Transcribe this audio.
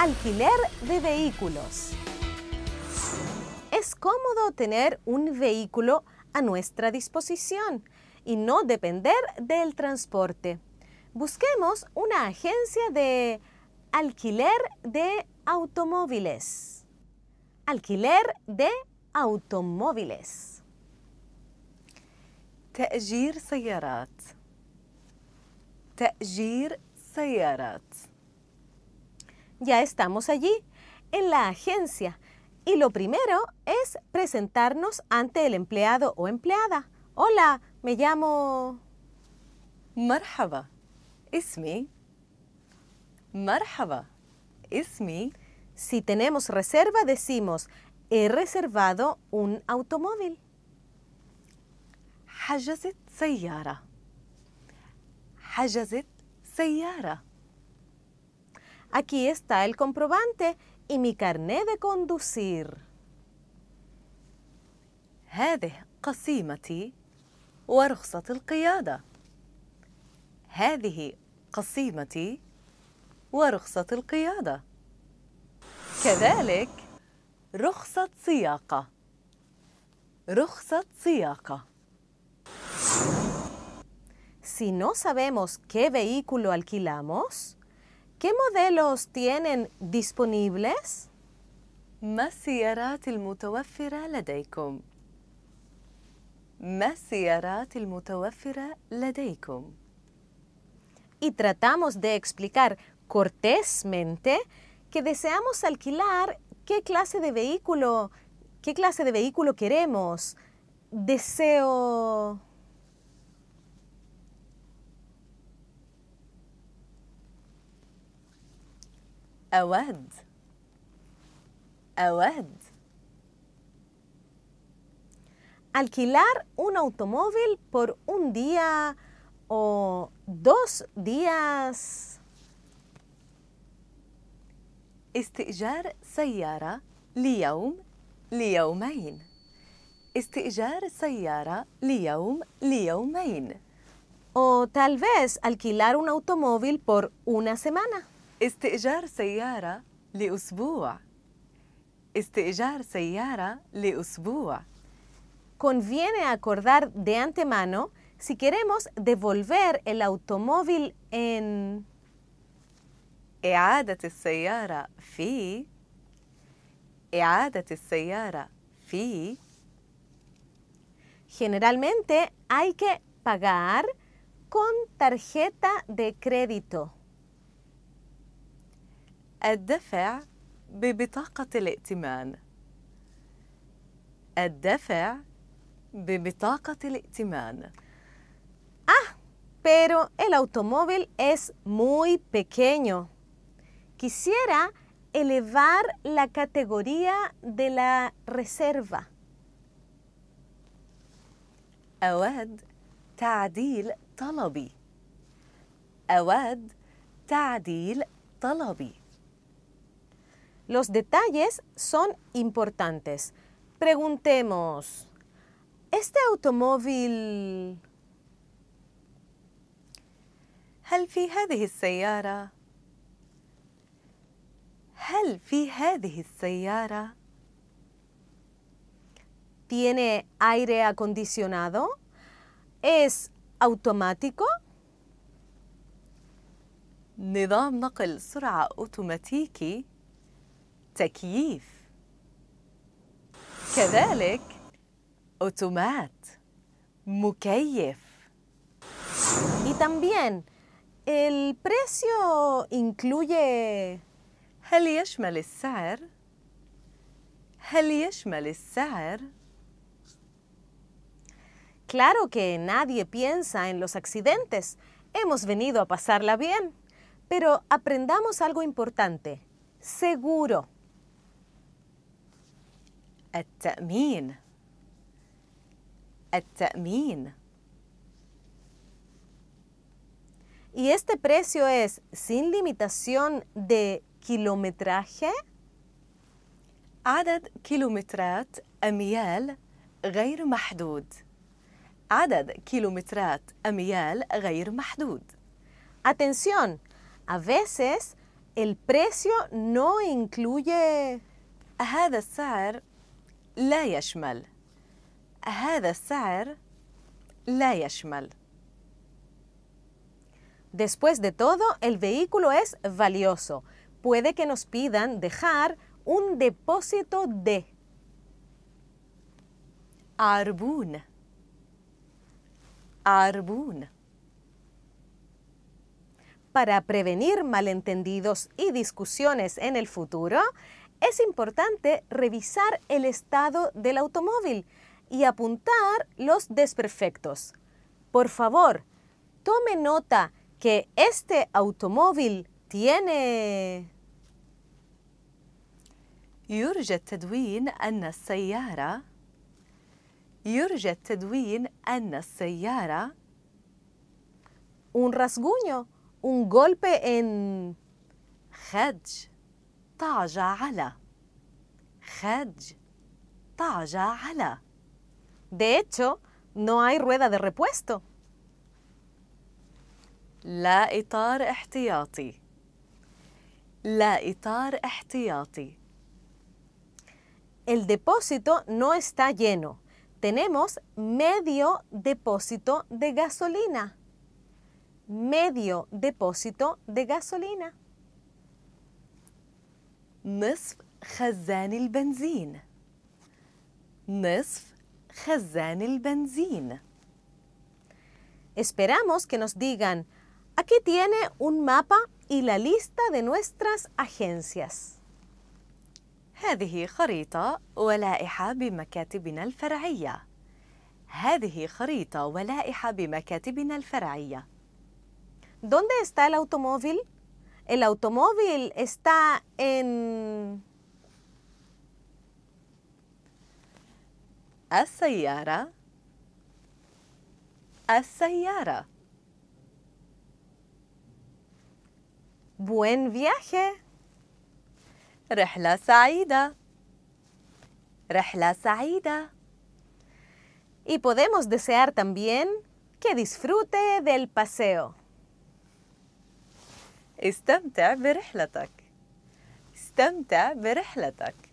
Alquiler de vehículos. Es cómodo tener un vehículo a nuestra disposición y no depender del transporte. Busquemos una agencia de alquiler de automóviles. Alquiler de automóviles. Tajir Sayarat. Tajir سيارات ya estamos allí, en la agencia. Y lo primero es presentarnos ante el empleado o empleada. Hola, me llamo... Marhaba. Ismi. Marhaba. Ismi. Si tenemos reserva, decimos, he reservado un automóvil. حجزت سيارة. سيارة. Aquí está el comprobante y mi carné de conducir. هذه قسيمتي ورخصة القيادة. هذه قسيمتي ورخصة القيادة. كذلك رخصة سياقة. رخصة سياقة. Si no sabemos qué vehículo alquilamos, ¿Qué modelos tienen disponibles? ما السيارات المتوفرة لديكم؟ ما السيارات المتوفرة لديكم؟ Y tratamos de explicar cortésmente que deseamos alquilar qué clase de vehículo, qué clase de vehículo queremos. Deseo أود أود alquilar un automóvil por un día o dos días. استئجار سيارة ليوم ليومين. استئجار سيارة ليوم ليومين. O tal vez alquilar un automóvil por una semana. استئجار سيارة لأسبوع استئجار le لأسبوع este Conviene acordar de antemano si queremos devolver el automóvil en إعادة السيارة في إعادة السيارة في Generalmente hay que pagar con tarjeta de crédito. الدفع ببطاقة الائتمان الدفع ببطاقة الائتمان آه pero el automóvil es muy pequeño. Quisiera elevar la categoría de la reserva. أود تعديل طلبي أود تعديل طلبي Los detalles son importantes. Preguntemos, ¿este automóvil... هل في هذه السيارة؟ هل في هذه السيارة؟ ¿Tiene aire acondicionado? ¿Es automático? نظام نقل سرعة أوتوماتيكي تكييف كذلك Automat. Y también, ¿el precio incluye هل يشمل السعر؟ هل Claro que nadie piensa en los accidentes. Hemos venido a pasarla bien. Pero aprendamos algo importante. Seguro. التأمين التأمين Y este precio es sin limitación de kilometraje. عدد كيلومترات أميال غير محدود. عدد كيلومترات أميال غير محدود. Atención, a veces el precio no incluye هذا لا يشمل هذا السعر لا Después de todo, el vehículo es valioso. Puede que nos pidan dejar un depósito de arbun. Arbun. Para prevenir malentendidos y discusiones en el futuro, es importante revisar el estado del automóvil y apuntar los desperfectos. Por favor, tome nota que este automóvil tiene... يرجى التدوين أن السيارة يرجى التدوين أن السيارة un rasguño, un golpe en... خدش Taja ala, De hecho, no hay rueda de repuesto. La إطار احتياطي la احتياطي El depósito no está lleno. Tenemos medio depósito de gasolina. Medio depósito de gasolina. نصف خزان البنزين نصف خزان البنزين Esperamos que nos digan, aquí tiene un mapa y la lista de nuestras agencias. هذه خريطة ولائحة بمكاتبنا الفرعية. هذه خريطة ولائحة بمكاتبنا الفرعية. ¿Dónde está el automóvil? el automóvil está en... Asayara. Asayara. Buen viaje Rehla Saida Rehla Saida Y podemos desear también que disfrute del paseo. استمتع برحلتك استمتع برحلتك